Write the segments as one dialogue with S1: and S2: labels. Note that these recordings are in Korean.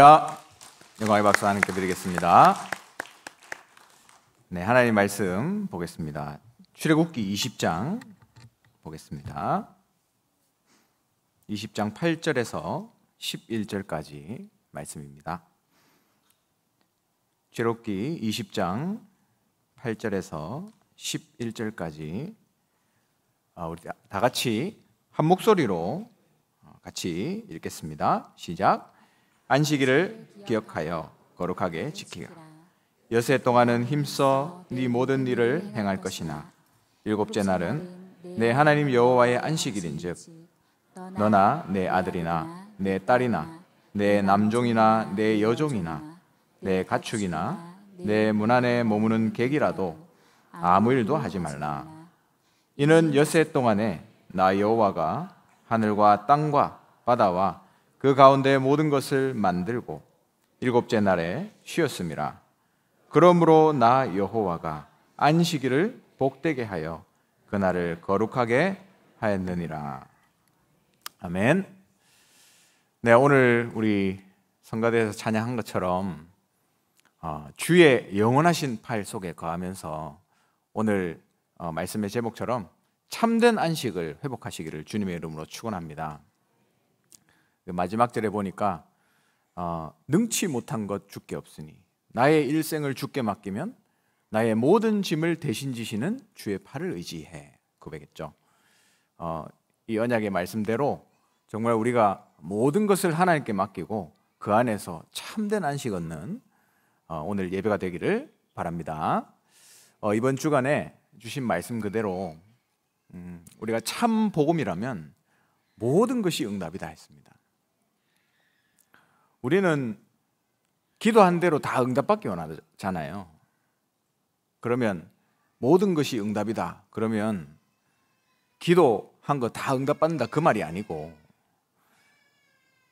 S1: 할렐루야. 영광의 박수 하나님께 드리겠습니다. 네, 하나님 말씀 보겠습니다. 출애굽기 20장 보겠습니다. 20장 8절에서 11절까지 말씀입니다. 출애굽기 20장 8절에서 11절까지 아, 우리 다 같이 한 목소리로 어, 같이 읽겠습니다. 시작. 안식일을 기억하여 거룩하게 지키라. 여세 동안은 힘써 네 모든 일을 행할 것이나 일곱째 날은 내 하나님 여호와의 안식일인즉 너나 내 아들이나 내 딸이나 내 남종이나 내 여종이나 내 가축이나 내문 안에 머무는 객이라도 아무 일도 하지 말라. 이는 여세 동안에 나 여호와가 하늘과 땅과 바다와 그 가운데 모든 것을 만들고 일곱째 날에 쉬었습니다. 그러므로 나 여호와가 안식일을 복되게 하여 그날을 거룩하게 하였느니라. 아멘. 네, 오늘 우리 성가대에서 찬양한 것처럼 어, 주의 영원하신 팔 속에 거하면서 오늘 어, 말씀의 제목처럼 참된 안식을 회복하시기를 주님의 이름으로 축원합니다. 그 마지막 절에 보니까 어, 능치 못한 것 주께 없으니 나의 일생을 주께 맡기면 나의 모든 짐을 대신 지시는 주의 팔을 의지해 고백했죠. 어, 이 언약의 말씀대로 정말 우리가 모든 것을 하나님께 맡기고 그 안에서 참된 안식 얻는 어, 오늘 예배가 되기를 바랍니다. 어, 이번 주간에 주신 말씀 그대로 음, 우리가 참 복음이라면 모든 것이 응답이다 했습니다. 우리는 기도한 대로 다 응답받기 원하잖아요. 그러면 모든 것이 응답이다. 그러면 기도한 거 다 응답받는다. 그 말이 아니고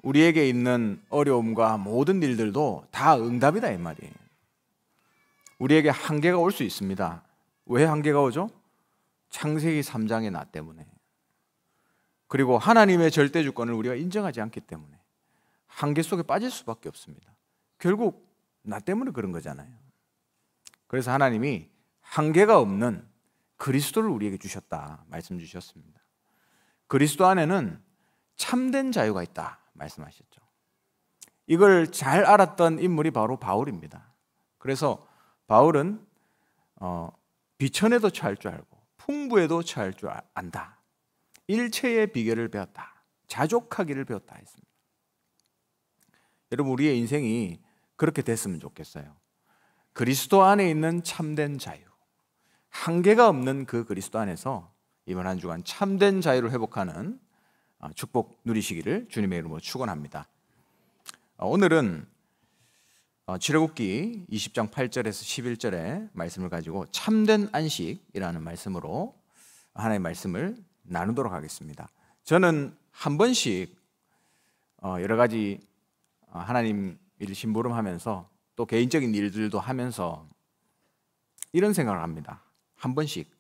S1: 우리에게 있는 어려움과 모든 일들도 다 응답이다. 이 말이에요. 우리에게 한계가 올 수 있습니다. 왜 한계가 오죠? 창세기 3장의 나 때문에. 그리고 하나님의 절대 주권을 우리가 인정하지 않기 때문에. 한계 속에 빠질 수밖에 없습니다. 결국 나 때문에 그런 거잖아요. 그래서 하나님이 한계가 없는 그리스도를 우리에게 주셨다 말씀 주셨습니다. 그리스도 안에는 참된 자유가 있다 말씀하셨죠. 이걸 잘 알았던 인물이 바로 바울입니다. 그래서 바울은 어, 비천에도 처할 줄 알고 풍부에도 처할 줄 아, 안다. 일체의 비결을 배웠다. 자족하기를 배웠다 했습니다. 여러분 우리의 인생이 그렇게 됐으면 좋겠어요. 그리스도 안에 있는 참된 자유. 한계가 없는 그 그리스도 안에서 이번 한 주간 참된 자유를 회복하는 어, 축복 누리시기를 주님의 이름으로 축원합니다. 어, 오늘은 어, 출애굽기 20장 8절에서 11절의 말씀을 가지고 참된 안식이라는 말씀으로 하나의 말씀을 나누도록 하겠습니다. 저는 한 번씩 여러 가지 어, 하나님 일 심부름하면서 또 개인적인 일들도 하면서 이런 생각을 합니다. 한 번씩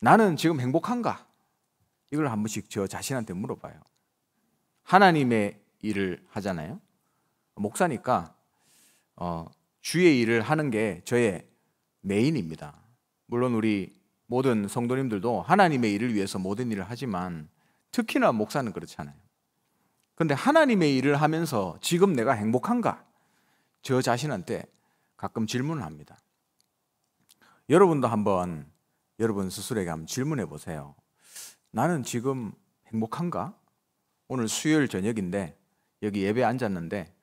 S1: 나는 지금 행복한가? 이걸 한 번씩 저 자신한테 물어봐요. 하나님의 일을 하잖아요. 목사니까 어, 주의 일을 하는 게 저의 메인입니다. 물론 우리 모든 성도님들도 하나님의 일을 위해서 모든 일을 하지만 특히나 목사는 그렇잖아요. 그런데 하나님의 일을 하면서 지금 내가 행복한가? 저 자신한테 가끔 질문을 합니다. 여러분도 한번 여러분 스스로에게 한번 질문해 보세요. 나는 지금 행복한가? 오늘 수요일 저녁인데 여기 예배 앉았는데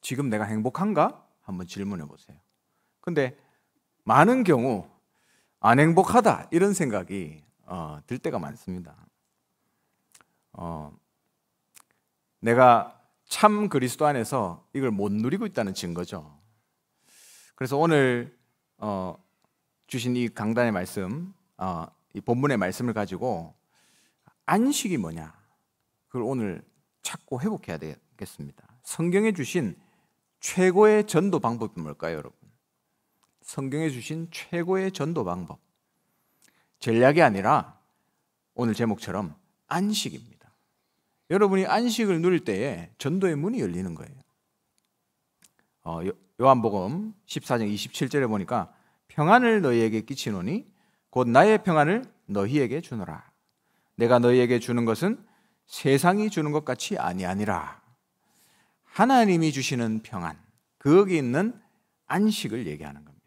S1: 지금 내가 행복한가? 한번 질문해 보세요. 근데 많은 경우 안 행복하다 이런 생각이 어, 들 때가 많습니다. 어, 내가 참 그리스도 안에서 이걸 못 누리고 있다는 증거죠. 그래서 오늘 어, 주신 이 강단의 말씀, 어, 이 본문의 말씀을 가지고 안식이 뭐냐 그걸 오늘 찾고 회복해야 되겠습니다. 성경에 주신 최고의 전도 방법이 뭘까요, 여러분? 성경에 주신 최고의 전도 방법. 전략이 아니라 오늘 제목처럼 안식입니다. 여러분이 안식을 누릴 때에 전도의 문이 열리는 거예요. 어, 요한복음 14장 27절에 보니까 평안을 너희에게 끼치노니 곧 나의 평안을 너희에게 주노라. 내가 너희에게 주는 것은 세상이 주는 것 같이 아니아니라. 하나님이 주시는 평안, 거기 있는 안식을 얘기하는 겁니다.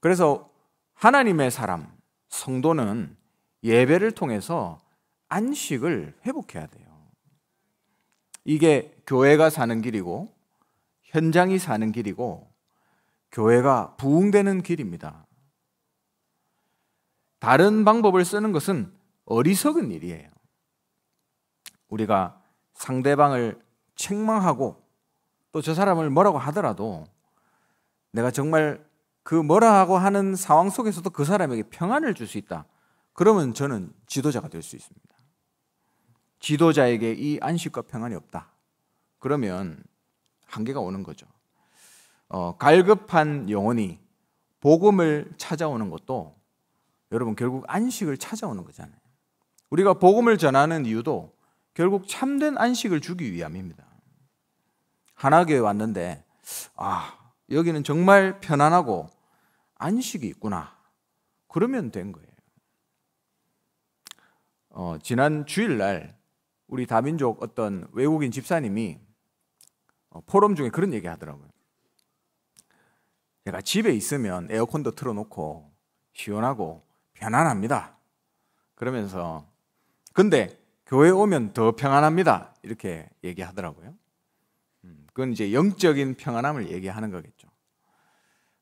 S1: 그래서 하나님의 사람, 성도는 예배를 통해서 안식을 회복해야 돼요. 이게 교회가 사는 길이고 현장이 사는 길이고 교회가 부흥되는 길입니다. 다른 방법을 쓰는 것은 어리석은 일이에요. 우리가 상대방을 책망하고 또 저 사람을 뭐라고 하더라도 내가 정말 그 뭐라 고 하는 상황 속에서도 그 사람에게 평안을 줄 수 있다. 그러면 저는 지도자가 될 수 있습니다. 지도자에게 이 안식과 평안이 없다. 그러면 한계가 오는 거죠. 어, 갈급한 영혼이 복음을 찾아오는 것도 여러분 결국 안식을 찾아오는 거잖아요. 우리가 복음을 전하는 이유도 결국 참된 안식을 주기 위함입니다. 하나교회 왔는데 아 여기는 정말 편안하고 안식이 있구나 그러면 된 거예요. 어, 지난 주일날 우리 다민족 어떤 외국인 집사님이 어, 포럼 중에 그런 얘기 하더라고요. 내가 집에 있으면 에어컨도 틀어놓고 시원하고 편안합니다. 그러면서 근데 교회 오면 더 평안합니다. 이렇게 얘기하더라고요. 음, 그건 이제 영적인 평안함을 얘기하는 거겠죠.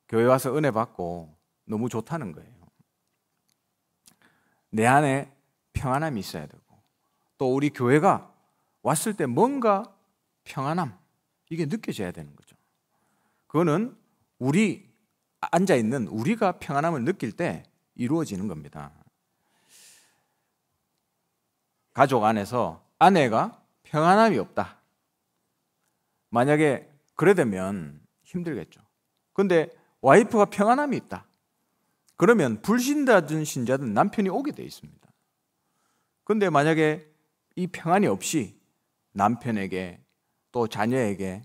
S1: 교회 와서 은혜 받고 너무 좋다는 거예요. 내 안에 평안함이 있어야 되고 또 우리 교회가 왔을 때 뭔가 평안함 이게 느껴져야 되는 거죠. 그거는 우리 앉아 있는 우리가 평안함을 느낄 때 이루어지는 겁니다. 가족 안에서 아내가 평안함이 없다. 만약에 그래 되면 힘들겠죠. 근데 와이프가 평안함이 있다. 그러면 불신자든 신자든 남편이 오게 돼 있습니다. 근데 만약에 이 평안이 없이 남편에게 또 자녀에게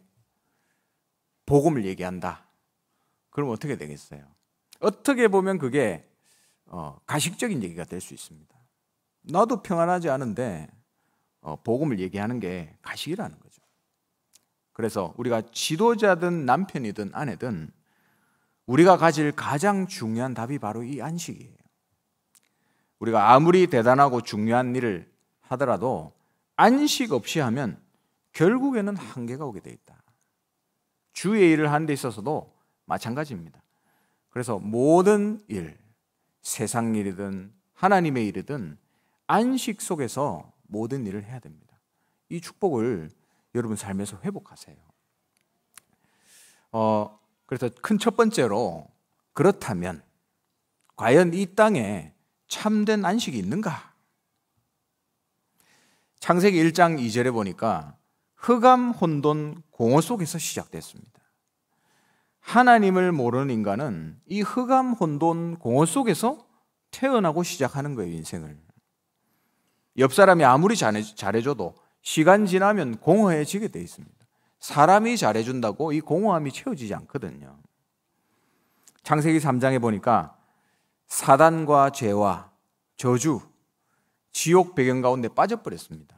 S1: 복음을 얘기한다. 그럼 어떻게 되겠어요? 어떻게 보면 그게 어, 가식적인 얘기가 될 수 있습니다. 나도 평안하지 않은데 어, 복음을 얘기하는 게 가식이라는 거죠. 그래서 우리가 지도자든 남편이든 아내든 우리가 가질 가장 중요한 답이 바로 이 안식이에요. 우리가 아무리 대단하고 중요한 일을 하더라도 안식 없이 하면 결국에는 한계가 오게 돼 있다. 주의 일을 하는 데 있어서도 마찬가지입니다. 그래서 모든 일, 세상 일이든 하나님의 일이든 안식 속에서 모든 일을 해야 됩니다. 이 축복을 여러분 삶에서 회복하세요. 어, 그래서 큰 첫 번째로 그렇다면 과연 이 땅에 참된 안식이 있는가? 창세기 1장 2절에 보니까 흑암 혼돈 공허 속에서 시작됐습니다. 하나님을 모르는 인간은 이 흑암 혼돈 공허 속에서 태어나고 시작하는 거예요, 인생을. 옆 사람이 아무리 잘해줘도 시간 지나면 공허해지게 돼 있습니다. 사람이 잘해준다고 이 공허함이 채워지지 않거든요. 창세기 3장에 보니까 사단과 죄와 저주, 지옥 배경 가운데 빠져버렸습니다.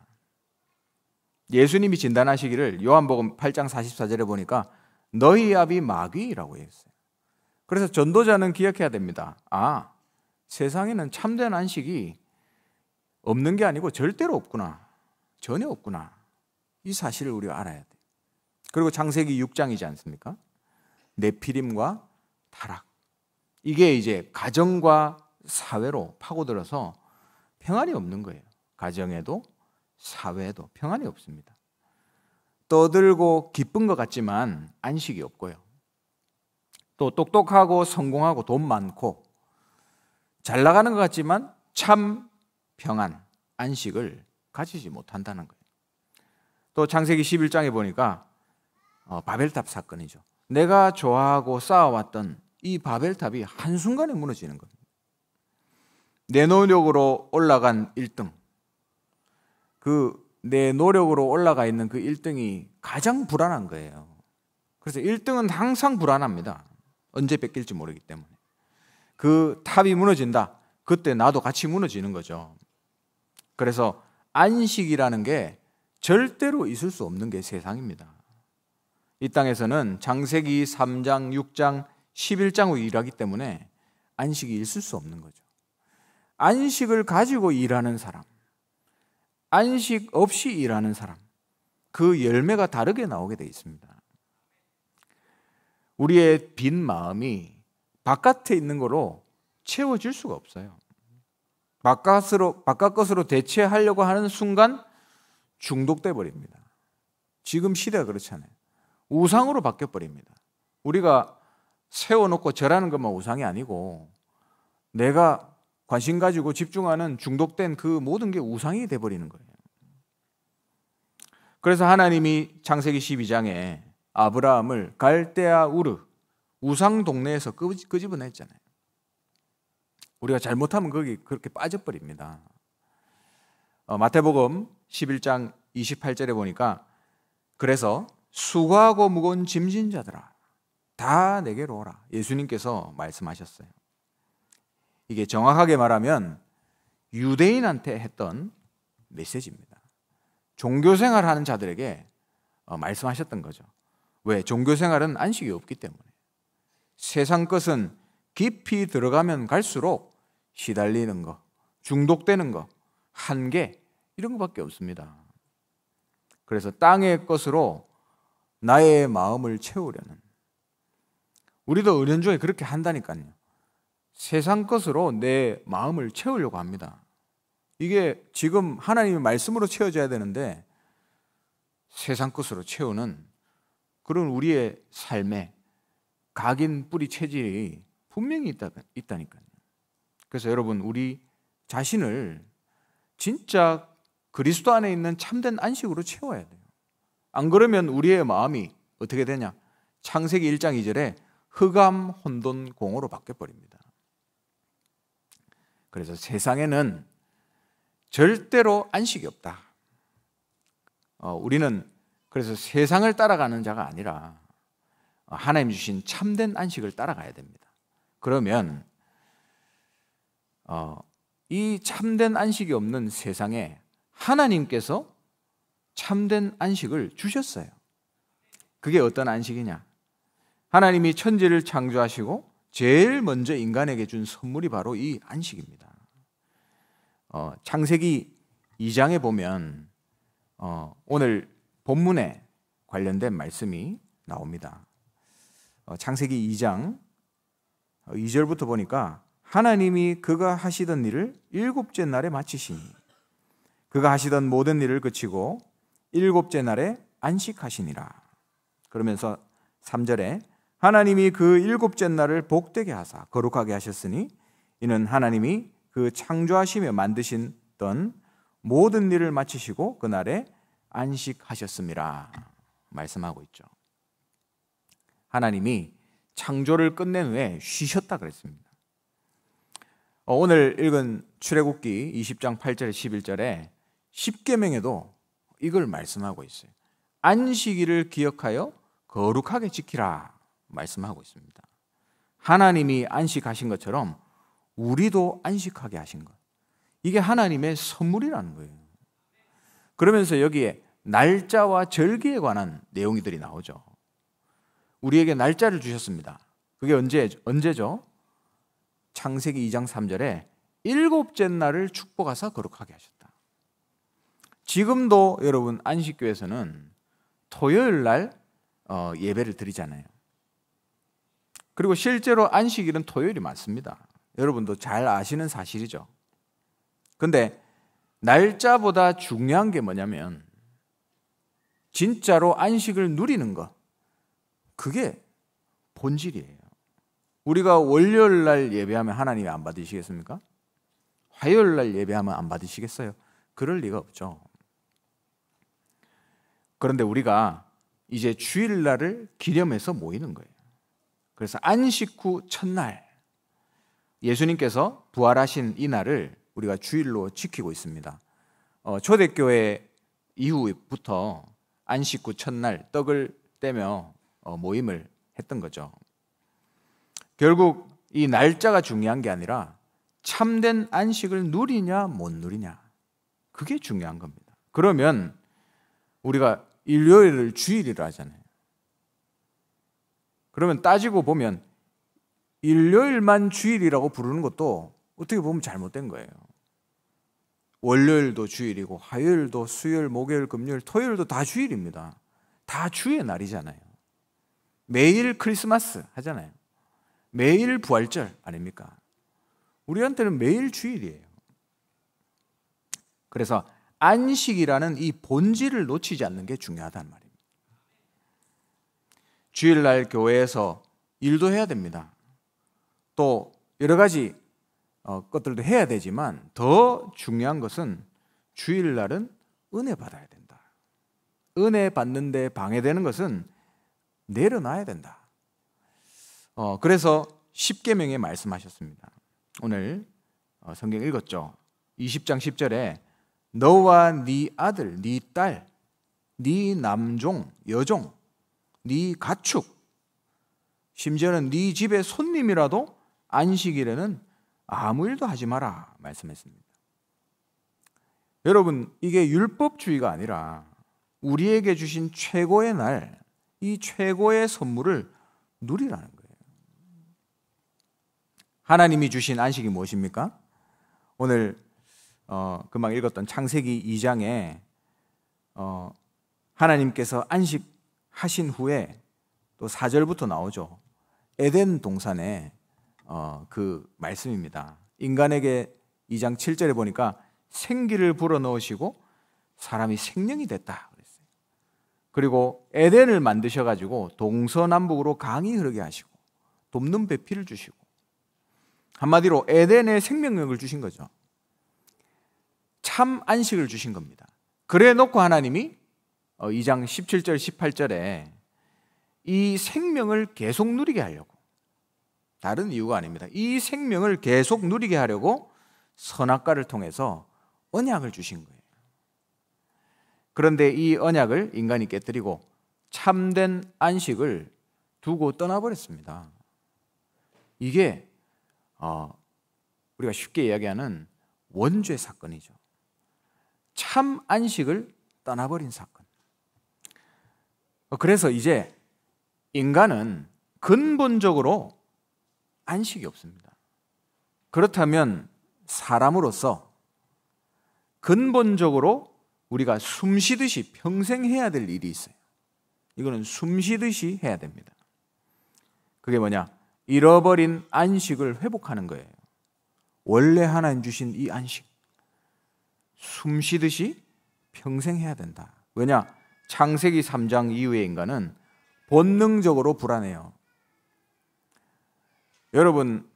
S1: 예수님이 진단하시기를 요한복음 8장 44절에 보니까 너희 아비 마귀라고 했어요. 그래서 전도자는 기억해야 됩니다. 아, 세상에는 참된 안식이 없는 게 아니고 절대로 없구나. 전혀 없구나. 이 사실을 우리가 알아야 돼. 그리고 창세기 6장이지 않습니까? 내피림과 타락. 이게 이제 가정과 사회로 파고들어서 평안이 없는 거예요. 가정에도 사회에도 평안이 없습니다. 떠들고 기쁜 것 같지만 안식이 없고요. 또 똑똑하고 성공하고 돈 많고 잘 나가는 것 같지만 참 평안, 안식을 가지지 못한다는 거예요. 또 창세기 11장에 보니까 어, 바벨탑 사건이죠. 내가 좋아하고 쌓아왔던 이 바벨탑이 한순간에 무너지는 겁니다. 내 노력으로 올라간 1등. 그 내 노력으로 올라가 있는 그 1등이 가장 불안한 거예요. 그래서 1등은 항상 불안합니다. 언제 뺏길지 모르기 때문에. 그 탑이 무너진다. 그때 나도 같이 무너지는 거죠. 그래서 안식이라는 게 절대로 있을 수 없는 게 세상입니다. 이 땅에서는 장세기 3장, 6장, 11장으로 일하기 때문에 안식이 있을 수 없는 거죠. 안식을 가지고 일하는 사람, 안식 없이 일하는 사람, 그 열매가 다르게 나오게 되어 있습니다. 우리의 빈 마음이 바깥에 있는 거로 채워질 수가 없어요. 바깥으로, 바깥 것으로 대체하려고 하는 순간 중독돼 버립니다. 지금 시대가 그렇잖아요. 우상으로 바뀌어 버립니다. 우리가 세워놓고 절하는 것만 우상이 아니고 내가 관심 가지고 집중하는 중독된 그 모든 게 우상이 돼 버리는 거예요. 그래서 하나님이 창세기 12장에 아브라함을 갈대아 우르 우상 동네에서 끄집어냈잖아요. 우리가 잘못하면 거기 그렇게 빠져버립니다. 어, 마태복음 11장 28절에 보니까 그래서 수고하고 무거운 짐진자들아 다 내게로 오라 예수님께서 말씀하셨어요. 이게 정확하게 말하면 유대인한테 했던 메시지입니다. 종교 생활하는 자들에게 어, 말씀하셨던 거죠. 왜? 종교 생활은 안식이 없기 때문에. 세상 것은 깊이 들어가면 갈수록 시달리는 것, 중독되는 것, 한계 이런 것밖에 없습니다. 그래서 땅의 것으로 나의 마음을 채우려는 우리도 은연 중에 그렇게 한다니까요. 세상 것으로 내 마음을 채우려고 합니다. 이게 지금 하나님의 말씀으로 채워져야 되는데 세상 것으로 채우는 그런 우리의 삶에 각인 뿌리 체질이 분명히 있다, 있다니까요. 그래서 여러분 우리 자신을 진짜 그리스도 안에 있는 참된 안식으로 채워야 돼요. 안 그러면 우리의 마음이 어떻게 되냐? 창세기 1장 2절에 흑암 혼돈 공허로 바뀌어 버립니다. 그래서 세상에는 절대로 안식이 없다. 어, 우리는 그래서 세상을 따라가는 자가 아니라 하나님 주신 참된 안식을 따라가야 됩니다. 그러면 어, 이 참된 안식이 없는 세상에 하나님께서 참된 안식을 주셨어요. 그게 어떤 안식이냐? 하나님이 천지를 창조하시고 제일 먼저 인간에게 준 선물이 바로 이 안식입니다. 어, 창세기 2장에 보면 어, 오늘 본문에 관련된 말씀이 나옵니다. 어, 창세기 2장 2절부터 어, 보니까 하나님이 그가 하시던 일을 일곱째 날에 마치시니 그가 하시던 모든 일을 그치고 일곱째 날에 안식하시니라. 그러면서 3절에 하나님이 그 일곱째 날을 복되게 하사 거룩하게 하셨으니 이는 하나님이 그 창조하시며 만드신 던 모든 일을 마치시고 그날에 안식하셨습니다. 말씀하고 있죠. 하나님이 창조를 끝낸 후에 쉬셨다 그랬습니다. 어, 오늘 읽은 출애굽기 20장 8절 11절에 10계명에도 이걸 말씀하고 있어요. 안식일을 기억하여 거룩하게 지키라. 말씀하고 있습니다. 하나님이 안식하신 것처럼 우리도 안식하게 하신 것. 이게 하나님의 선물이라는 거예요. 그러면서 여기에 날짜와 절기에 관한 내용들이 나오죠. 우리에게 날짜를 주셨습니다. 그게 언제 언제죠? 창세기 2장 3절에 일곱째 날을 축복하사 거룩하게 하셨다. 지금도 여러분 안식교에서는 토요일 날 어, 예배를 드리잖아요. 그리고 실제로 안식일은 토요일이 많습니다. 여러분도 잘 아시는 사실이죠. 근데 날짜보다 중요한 게 뭐냐면 진짜로 안식을 누리는 것. 그게 본질이에요. 우리가 월요일 날 예배하면 하나님이 안 받으시겠습니까? 화요일 날 예배하면 안 받으시겠어요? 그럴 리가 없죠. 그런데 우리가 이제 주일날을 기념해서 모이는 거예요. 그래서 안식 후 첫날 예수님께서 부활하신 이 날을 우리가 주일로 지키고 있습니다. 어, 초대교회 이후부터 안식 후 첫날 떡을 떼며 어, 모임을 했던 거죠. 결국 이 날짜가 중요한 게 아니라 참된 안식을 누리냐 못 누리냐 그게 중요한 겁니다. 그러면 우리가 일요일을 주일이라 하잖아요. 그러면 따지고 보면 일요일만 주일이라고 부르는 것도 어떻게 보면 잘못된 거예요. 월요일도 주일이고 화요일도 수요일, 목요일, 금요일, 토요일도 다 주일입니다. 다 주의 날이잖아요. 매일 크리스마스 하잖아요. 매일 부활절 아닙니까? 우리한테는 매일 주일이에요. 그래서 안식이라는 이 본질을 놓치지 않는 게 중요하단 말이에요. 주일날 교회에서 일도 해야 됩니다. 또 여러 가지 어, 것들도 해야 되지만 더 중요한 것은 주일날은 은혜 받아야 된다. 은혜 받는데 방해되는 것은 내려놔야 된다. 어, 그래서 1 0개명에 말씀하셨습니다. 오늘 어, 성경 읽었죠. 20장 10절에 너와 네 아들, 네 딸, 네 남종, 여종 네 가축, 심지어는 네 집의 손님이라도 안식일에는 아무 일도 하지 마라 말씀했습니다. 여러분, 이게 율법주의가 아니라 우리에게 주신 최고의 날, 이 최고의 선물을 누리라는 거예요. 하나님이 주신 안식이 무엇입니까? 오늘 어, 금방 읽었던 창세기 2장에 어, 하나님께서 안식 하신 후에 또 4절부터 나오죠. 에덴 동산의 어, 그 말씀입니다. 인간에게 2장 7절에 보니까 생기를 불어넣으시고 사람이 생명이 됐다 그랬어요. 그리고 에덴을 만드셔 가지고 동서남북으로 강이 흐르게 하시고 돕는 배필을 주시고 한마디로 에덴의 생명력을 주신 거죠. 참 안식을 주신 겁니다. 그래 놓고 하나님이 2장 어, 17절 18절에 이 생명을 계속 누리게 하려고 다른 이유가 아닙니다. 이 생명을 계속 누리게 하려고 선악과를 통해서 언약을 주신 거예요. 그런데 이 언약을 인간이 깨뜨리고 참된 안식을 두고 떠나버렸습니다. 이게 어, 우리가 쉽게 이야기하는 원죄 사건이죠. 참 안식을 떠나버린 사건. 어, 그래서 이제 인간은 근본적으로 안식이 없습니다. 그렇다면 사람으로서 근본적으로 우리가 숨 쉬듯이 평생 해야 될 일이 있어요. 이거는 숨 쉬듯이 해야 됩니다. 그게 뭐냐? 잃어버린 안식을 회복하는 거예요. 원래 하나님 주신 이 안식. 숨 쉬듯이 평생 해야 된다. 왜냐? 창세기 3장 이후의 인간은 본능적으로 불안해요. 여러분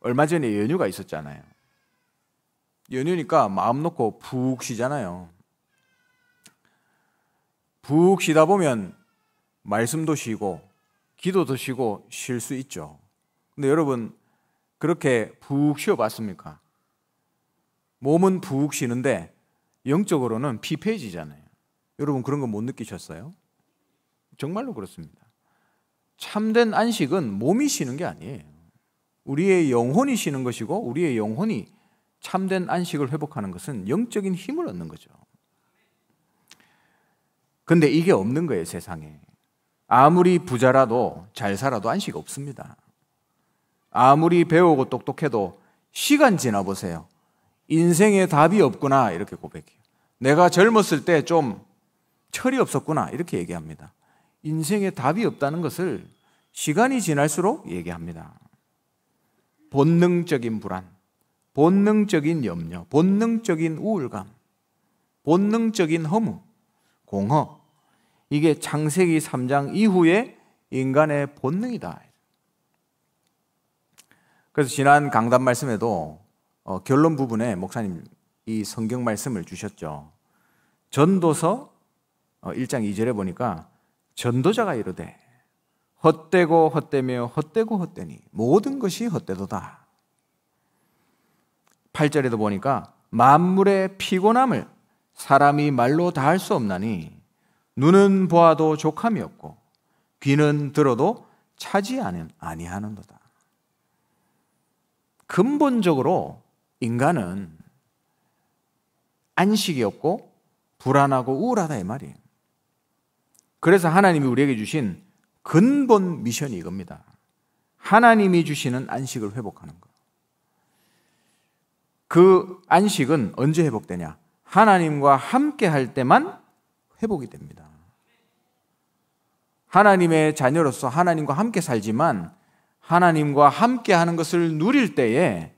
S1: 얼마 전에 연휴가 있었잖아요. 연휴니까 마음 놓고 푹 쉬잖아요. 푹 쉬다 보면 말씀도 쉬고 기도도 쉬고 쉴 수 있죠. 근데 여러분 그렇게 푹 쉬어 봤습니까? 몸은 푹 쉬는데 영적으로는 피폐해지잖아요. 여러분 그런 거 못 느끼셨어요? 정말로 그렇습니다. 참된 안식은 몸이 쉬는 게 아니에요. 우리의 영혼이 쉬는 것이고 우리의 영혼이 참된 안식을 회복하는 것은 영적인 힘을 얻는 거죠. 근데 이게 없는 거예요, 세상에. 아무리 부자라도 잘 살아도 안식 없습니다. 아무리 배우고 똑똑해도 시간 지나 보세요. 인생의 답이 없구나 이렇게 고백해요. 내가 젊었을 때좀 철이 없었구나 이렇게 얘기합니다. 인생에 답이 없다는 것을 시간이 지날수록 얘기합니다. 본능적인 불안, 본능적인 염려, 본능적인 우울감, 본능적인 허무, 공허. 이게 창세기 3장 이후에 인간의 본능이다. 그래서 지난 강단 말씀에도 어, 결론 부분에 목사님 이 성경 말씀을 주셨죠. 전도서 1장 어, 2절에 보니까 전도자가 이르되 헛되고 헛되며 헛되고 헛되니 모든 것이 헛되도다. 8절에도 보니까 만물의 피곤함을 사람이 말로 다할 수 없나니 눈은 보아도 족함이 없고 귀는 들어도 차지 아니하는도다. 근본적으로 인간은 안식이 없고 불안하고 우울하다 이 말이에요. 그래서 하나님이 우리에게 주신 근본 미션이 이겁니다. 하나님이 주시는 안식을 회복하는 것. 그 안식은 언제 회복되냐? 하나님과 함께 할 때만 회복이 됩니다. 하나님의 자녀로서 하나님과 함께 살지만 하나님과 함께 하는 것을 누릴 때에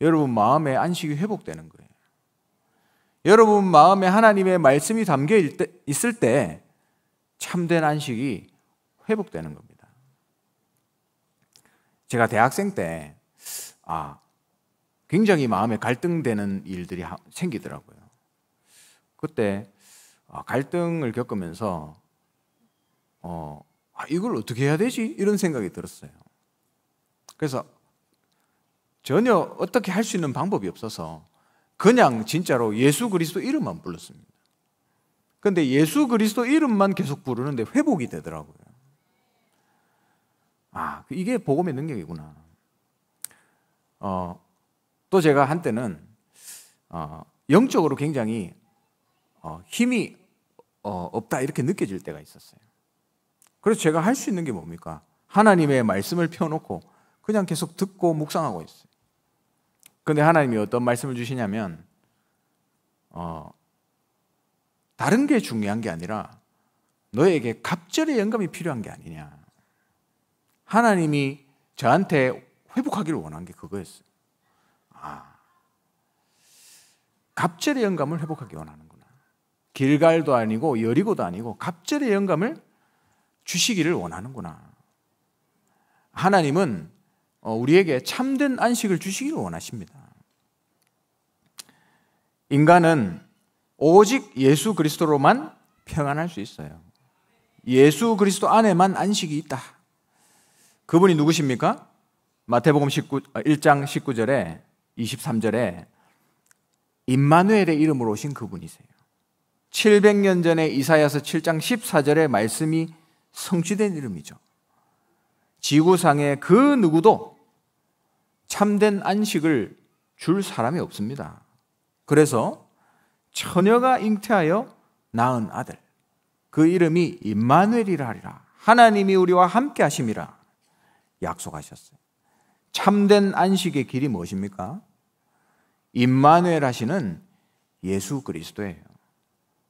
S1: 여러분 마음의 안식이 회복되는 거예요. 여러분 마음에 하나님의 말씀이 담겨 있을 때 참된 안식이 회복되는 겁니다. 제가 대학생 때, 아, 굉장히 마음에 갈등되는 일들이 생기더라고요. 그때 아, 갈등을 겪으면서, 어, 아, 이걸 어떻게 해야 되지? 이런 생각이 들었어요. 그래서 전혀 어떻게 할 수 있는 방법이 없어서 그냥 진짜로 예수 그리스도 이름만 불렀습니다. 근데 예수 그리스도 이름만 계속 부르는데 회복이 되더라고요. 아, 이게 복음의 능력이구나. 어, 또 제가 한때는 어, 영적으로 굉장히 어, 힘이 어, 없다 이렇게 느껴질 때가 있었어요. 그래서 제가 할 수 있는 게 뭡니까? 하나님의 말씀을 펴놓고 그냥 계속 듣고 묵상하고 있어요. 근데 하나님이 어떤 말씀을 주시냐면 어, 다른 게 중요한 게 아니라 너에게 갑절의 영감이 필요한 게 아니냐. 하나님이 저한테 회복하기를 원한 게 그거였어요. 아, 갑절의 영감을 회복하기 원하는구나. 길갈도 아니고 여리고도 아니고 갑절의 영감을 주시기를 원하는구나. 하나님은 어, 우리에게 참된 안식을 주시기를 원하십니다. 인간은 오직 예수 그리스도로만 평안할 수 있어요. 예수 그리스도 안에만 안식이 있다. 그분이 누구십니까? 마태복음 19, 1장 19절에 23절에 임마누엘의 이름으로 오신 그분이세요. 700년 전에 이사야서 7장 14절의 말씀이 성취된 이름이죠. 지구상의 그 누구도 참된 안식을 줄 사람이 없습니다. 그래서 처녀가 잉태하여 낳은 아들 그 이름이 임마누엘이라 하리라 하나님이 우리와 함께 하심이라 약속하셨어요. 참된 안식의 길이 무엇입니까? 임마누엘 하시는 예수 그리스도예요.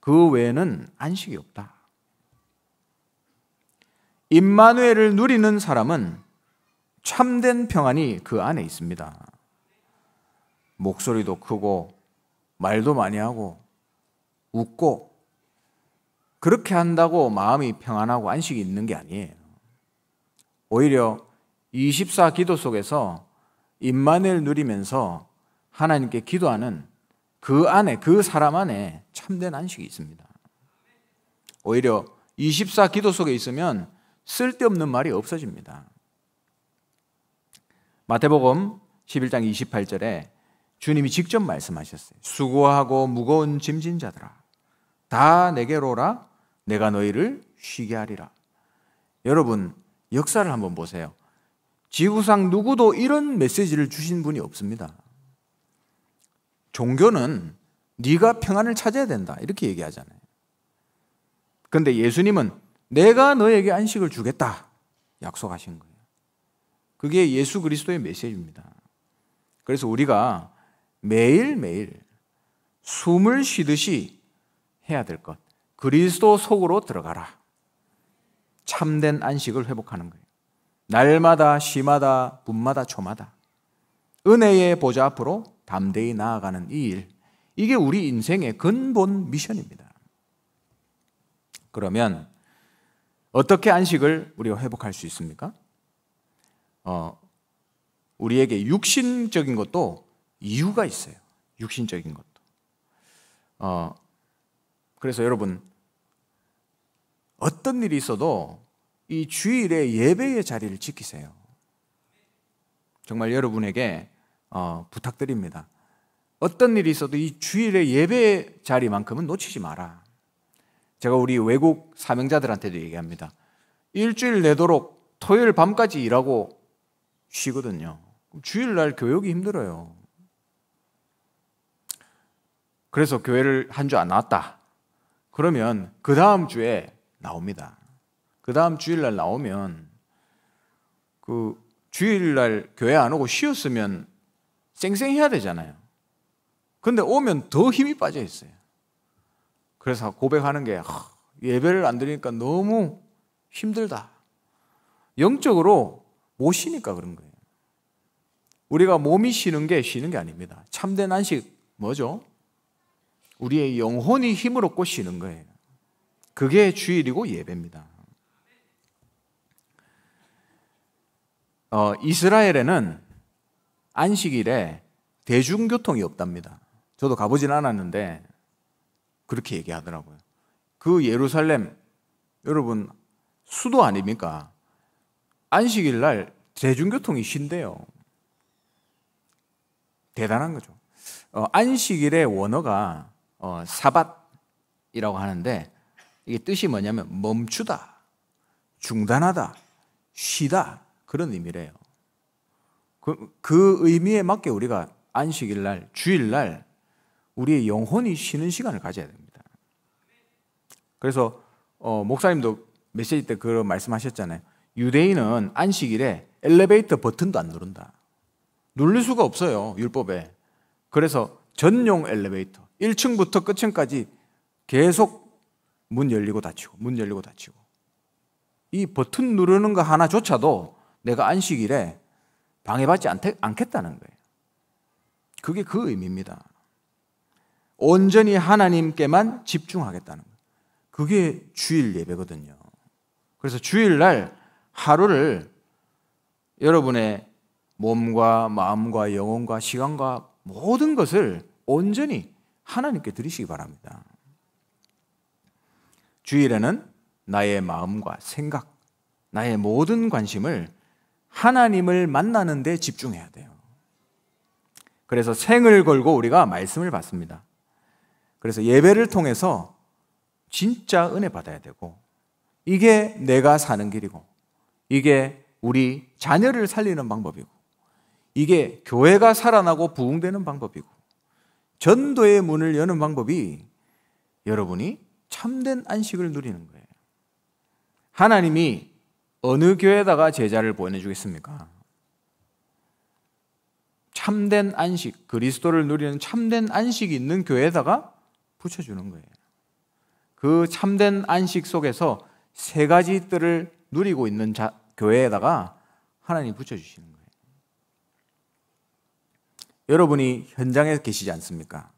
S1: 그 외에는 안식이 없다. 임마누엘을 누리는 사람은 참된 평안이 그 안에 있습니다. 목소리도 크고 말도 많이 하고 웃고 그렇게 한다고 마음이 평안하고 안식이 있는 게 아니에요. 오히려 24 기도 속에서 임만을 누리면서 하나님께 기도하는 그 안에 그 사람 안에 참된 안식이 있습니다. 오히려 24 기도 속에 있으면 쓸데없는 말이 없어집니다. 마태복음 11장 28절에 주님이 직접 말씀하셨어요. 수고하고 무거운 짐진 자들아, 다 내게로 오라. 내가 너희를 쉬게 하리라. 여러분, 역사를 한번 보세요. 지구상 누구도 이런 메시지를 주신 분이 없습니다. 종교는 네가 평안을 찾아야 된다. 이렇게 얘기하잖아요. 근데 예수님은 내가 너에게 안식을 주겠다. 약속하신 거예요. 그게 예수 그리스도의 메시지입니다. 그래서 우리가 매일매일 숨을 쉬듯이 해야 될 것. 그리스도 속으로 들어가라. 참된 안식을 회복하는 거예요. 날마다, 시마다, 분마다, 초마다. 은혜의 보좌 앞으로 담대히 나아가는 이 일. 이게 우리 인생의 근본 미션입니다. 그러면 어떻게 안식을 우리가 회복할 수 있습니까? 어, 우리에게 육신적인 것도 이유가 있어요. 육신적인 것도. 어, 그래서 여러분 어떤 일이 있어도 이 주일에 예배의 자리를 지키세요. 정말 여러분에게 어, 부탁드립니다. 어떤 일이 있어도 이 주일의 예배 자리만큼은 놓치지 마라. 제가 우리 외국 사명자들한테도 얘기합니다. 일주일 내도록 토요일 밤까지 일하고 쉬거든요. 주일날 교육이 힘들어요. 그래서 교회를 한 주 안 나왔다. 그러면 그 다음 주에 나옵니다. 그 다음 주일날 나오면 그 주일날 교회 안 오고 쉬었으면 쌩쌩해야 되잖아요. 근데 오면 더 힘이 빠져 있어요. 그래서 고백하는 게 하, 예배를 안 드리니까 너무 힘들다. 영적으로 못 쉬니까 그런 거예요. 우리가 몸이 쉬는 게 쉬는 게 아닙니다. 참된 안식 뭐죠? 우리의 영혼이 힘을 얻고 쉬는 거예요. 그게 주일이고 예배입니다. 어, 이스라엘에는 안식일에 대중교통이 없답니다. 저도 가보진 않았는데 그렇게 얘기하더라고요. 그 예루살렘 여러분 수도 아닙니까? 안식일 날 대중교통이 쉰대요. 대단한 거죠. 어, 안식일의 원어가 어, 사밭이라고 하는데 이게 뜻이 뭐냐면 멈추다, 중단하다, 쉬다 그런 의미래요. 그, 그 의미에 맞게 우리가 안식일 날, 주일 날 우리의 영혼이 쉬는 시간을 가져야 됩니다. 그래서 어, 목사님도 메시지 때 그런 말씀하셨잖아요. 유대인은 안식일에 엘리베이터 버튼도 안 누른다. 누를 수가 없어요 율법에. 그래서 전용 엘리베이터. 1층부터 끝층까지 계속 문 열리고 닫히고 문 열리고 닫히고 이 버튼 누르는 거 하나조차도 내가 안식일에 방해받지 않겠다는 거예요. 그게 그 의미입니다. 온전히 하나님께만 집중하겠다는 거예요. 그게 주일 예배거든요. 그래서 주일날 하루를 여러분의 몸과 마음과 영혼과 시간과 모든 것을 온전히 하나님께 드리시기 바랍니다. 주일에는 나의 마음과 생각, 나의 모든 관심을 하나님을 만나는 데 집중해야 돼요. 그래서 생을 걸고 우리가 말씀을 받습니다. 그래서 예배를 통해서 진짜 은혜 받아야 되고 이게 내가 사는 길이고 이게 우리 자녀를 살리는 방법이고 이게 교회가 살아나고 부흥되는 방법이고 전도의 문을 여는 방법이 여러분이 참된 안식을 누리는 거예요. 하나님이 어느 교회다가 제자를 보내주겠습니까? 참된 안식, 그리스도를 누리는 참된 안식이 있는 교회에다가 붙여주는 거예요. 그 참된 안식 속에서 세 가지 뜰을 누리고 있는 자, 교회에다가 하나님 붙여주시는 거예요. 여러분이 현장에 계시지 않습니까?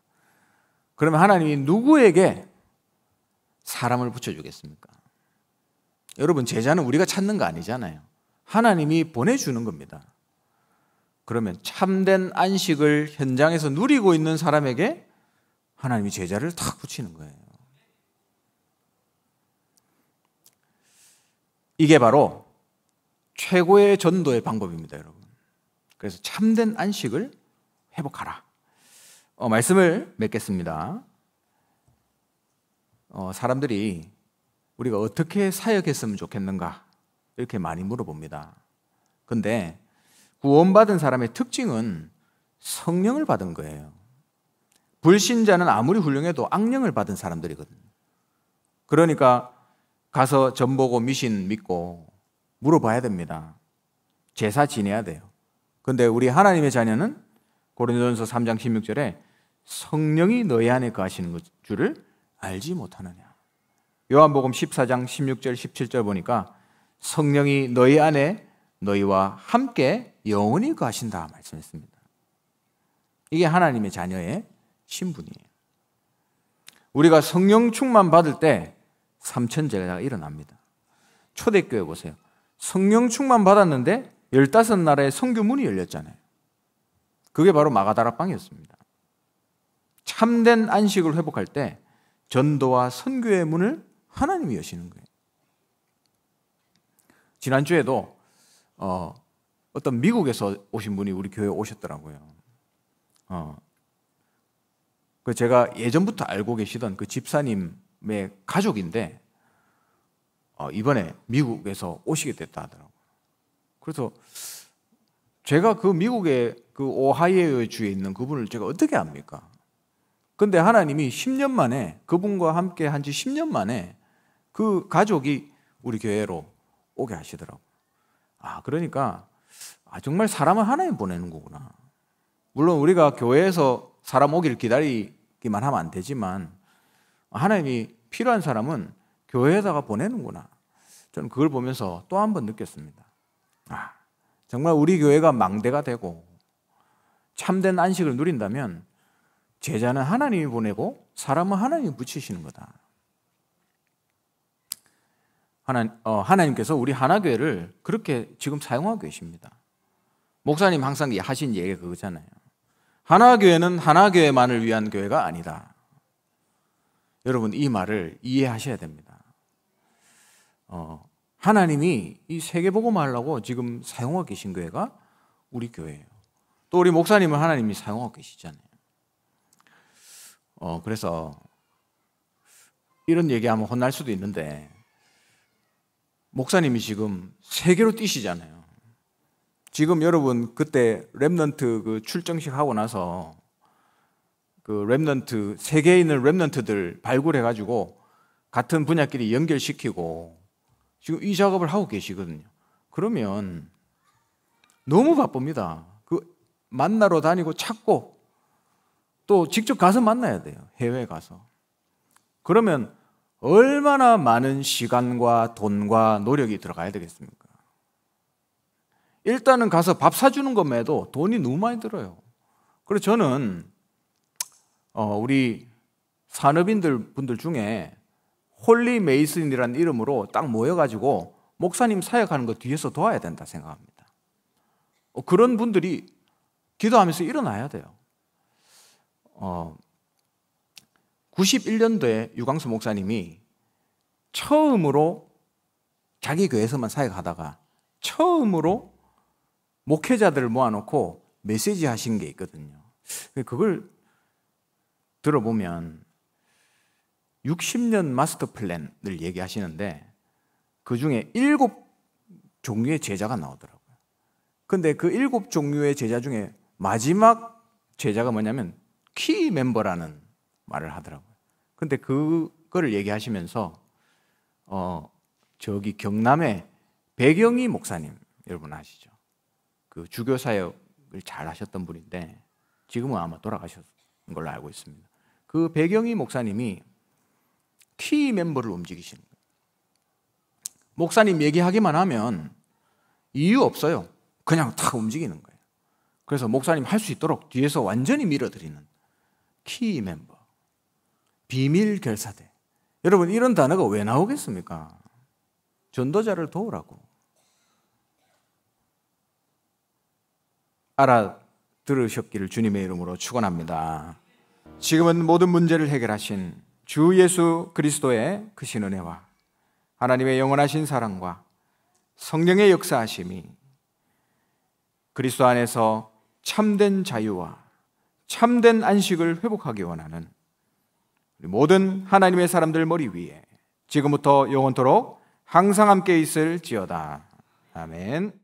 S1: 그러면 하나님이 누구에게 사람을 붙여주겠습니까? 여러분, 제자는 우리가 찾는 거 아니잖아요. 하나님이 보내주는 겁니다. 그러면 참된 안식을 현장에서 누리고 있는 사람에게 하나님이 제자를 탁 붙이는 거예요. 이게 바로 최고의 전도의 방법입니다, 여러분. 그래서 참된 안식을 회복하라. 어, 말씀을 맺겠습니다. 어, 사람들이 우리가 어떻게 사역했으면 좋겠는가 이렇게 많이 물어봅니다. 근데 구원받은 사람의 특징은 성령을 받은 거예요. 불신자는 아무리 훌륭해도 악령을 받은 사람들이거든요. 그러니까 가서 전보고 미신 믿고 물어봐야 됩니다. 제사 지내야 돼요. 근데 우리 하나님의 자녀는 고린도전서 3장 16절에 성령이 너희 안에 거하시는 줄을 알지 못하느냐. 요한복음 14장 16절 17절 보니까 성령이 너희 안에 너희와 함께 영원히 거하신다 말씀했습니다. 이게 하나님의 자녀의 신분이에요. 우리가 성령 충만 받을 때 삼천제가 일어납니다. 초대교회 보세요. 성령 충만 받았는데 15나라의 성교문이 열렸잖아요. 그게 바로 마가다락방이었습니다. 참된 안식을 회복할 때 전도와 선교의 문을 하나님이 여시는 거예요. 지난주에도 어, 떤 미국에서 오신 분이 우리 교회에 오셨더라고요. 어, 그 제가 예전부터 알고 계시던 그 집사님의 가족인데 어, 이번에 미국에서 오시게 됐다 하더라고요. 그래서 제가 그 미국에 그 오하이오 주에 있는 그분을 제가 어떻게 압니까? 근데 하나님이 10년 만에 그분과 함께 한 지 10년 만에 그 가족이 우리 교회로 오게 하시더라고. 아, 그러니까 아, 정말 사람을 하나님 보내는 거구나. 물론 우리가 교회에서 사람 오기를 기다리기만 하면 안 되지만 하나님이 필요한 사람은 교회에다가 보내는구나. 저는 그걸 보면서 또 한 번 느꼈습니다. 아, 정말 우리 교회가 망대가 되고 참된 안식을 누린다면 제자는 하나님이 보내고 사람은 하나님이 붙이시는 거다. 하나, 어, 하나님께서 우리 하나교회를 그렇게 지금 사용하고 계십니다. 목사님 항상 하신 얘기가 그거잖아요. 하나교회는 하나교회만을 위한 교회가 아니다. 여러분 이 말을 이해하셔야 됩니다. 어, 하나님이 이 세계보고 말라고 지금 사용하고 계신 교회가 우리 교회예요. 또 우리 목사님을 하나님이 사용하고 계시잖아요. 어, 그래서 이런 얘기하면 혼날 수도 있는데 목사님이 지금 세계로 뛰시잖아요. 지금 여러분 그때 랩넌트 그 출정식 하고 나서 그 랩넌트 세계에 있는 랩넌트들 발굴해 가지고 같은 분야끼리 연결시키고 지금 이 작업을 하고 계시거든요. 그러면 너무 바쁩니다. 만나러 다니고 찾고 또 직접 가서 만나야 돼요. 해외 가서. 그러면 얼마나 많은 시간과 돈과 노력이 들어가야 되겠습니까? 일단은 가서 밥 사주는 것만 해도 돈이 너무 많이 들어요. 그래서 저는 어, 우리 산업인들 분들 중에 홀리 메이슨이라는 이름으로 딱 모여가지고 목사님 사역하는 거 뒤에서 도와야 된다 생각합니다. 어, 그런 분들이 기도하면서 일어나야 돼요. 어, 91년도에 유광수 목사님이 처음으로 자기 교회에서만 사역하다가 처음으로 목회자들을 모아놓고 메시지 하신 게 있거든요. 그걸 들어보면 60년 마스터 플랜을 얘기하시는데 그 중에 일 종류의 제자가 나오더라고요. 근데 그일 종류의 제자 중에 마지막 제자가 뭐냐면 키 멤버라는 말을 하더라고요. 근데 그거를 얘기하시면서 어 저기 경남에 배경이 목사님 여러분 아시죠? 그 주교 사역을 잘 하셨던 분인데 지금은 아마 돌아가셨 걸로 알고 있습니다. 그 배경이 목사님이 키 멤버를 움직이시는 거예요. 목사님 얘기하기만 하면 이유 없어요. 그냥 탁 움직이는 거예요. 그래서 목사님 할 수 있도록 뒤에서 완전히 밀어드리는 키 멤버, 비밀 결사대. 여러분 이런 단어가 왜 나오겠습니까? 전도자를 도우라고. 알아들으셨기를 주님의 이름으로 축원합니다. 지금은 모든 문제를 해결하신 주 예수 그리스도의 크신 그 은혜와 하나님의 영원하신 사랑과 성령의 역사하심이 그리스도 안에서 참된 자유와 참된 안식을 회복하기 원하는 모든 하나님의 사람들 머리 위에 지금부터 영원토록 항상 함께 있을 지어다. 아멘.